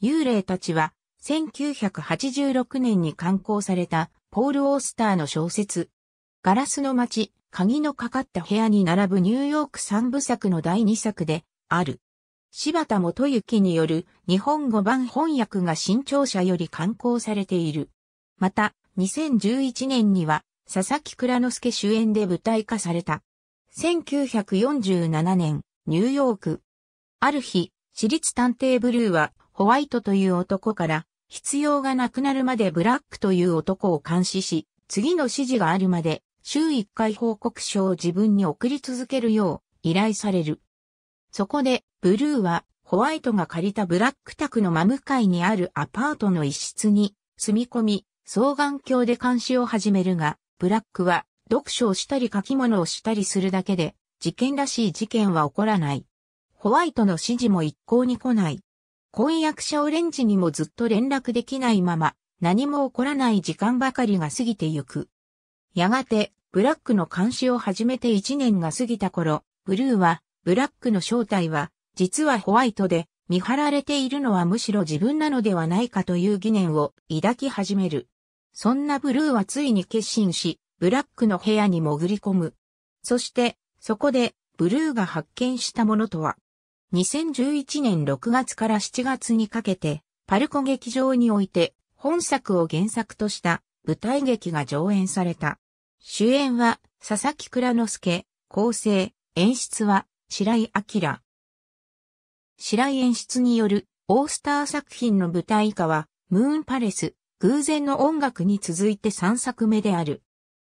幽霊たちは、1986年に刊行された、ポール・オースターの小説、ガラスの街、鍵のかかった部屋に並ぶニューヨーク三部作の第二作で、ある。柴田元幸による日本語版翻訳が新潮社より刊行されている。また、2011年には、佐々木倉之介主演で舞台化された。1947年、ニューヨーク。ある日、私立探偵ブルーはホワイトという男から、必要がなくなるまでブラックという男を監視し、次の指示があるまで、週1回報告書を自分に送り続けるよう依頼される。そこで、ブルーは、ホワイトが借りたブラック宅の真向かいにあるアパートの一室に住み込み、双眼鏡で監視を始めるが、ブラックは読書をしたり書き物をしたりするだけで、事件らしい事件は起こらない。ホワイトの指示も一向に来ない。婚約者オレンジにもずっと連絡できないまま、何も起こらない時間ばかりが過ぎてゆく。やがて、ブラックの監視を始めて1年が過ぎた頃、ブルーは、ブラックの正体は、実はホワイトで、見張られているのはむしろ自分なのではないかという疑念を抱き始める。そんなブルーはついに決心し、ブラックの部屋に潜り込む。そして、そこで、ブルーが発見したものとは、2011年6月から7月にかけて、パルコ劇場において、本作を原作とした舞台劇が上演された。主演は佐々木蔵之介、構成、演出は白井明。白井演出によるオースター作品の舞台以下は、ムーンパレス、偶然の音楽に続いて3作目である。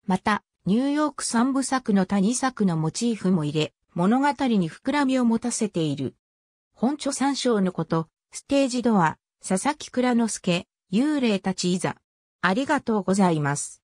また、ニューヨーク三部作の他2作のモチーフも入れ、物語に膨らみを持たせている。本著三章のこと、ステージドア、佐々木倉之助、幽霊たちいざ。ありがとうございます。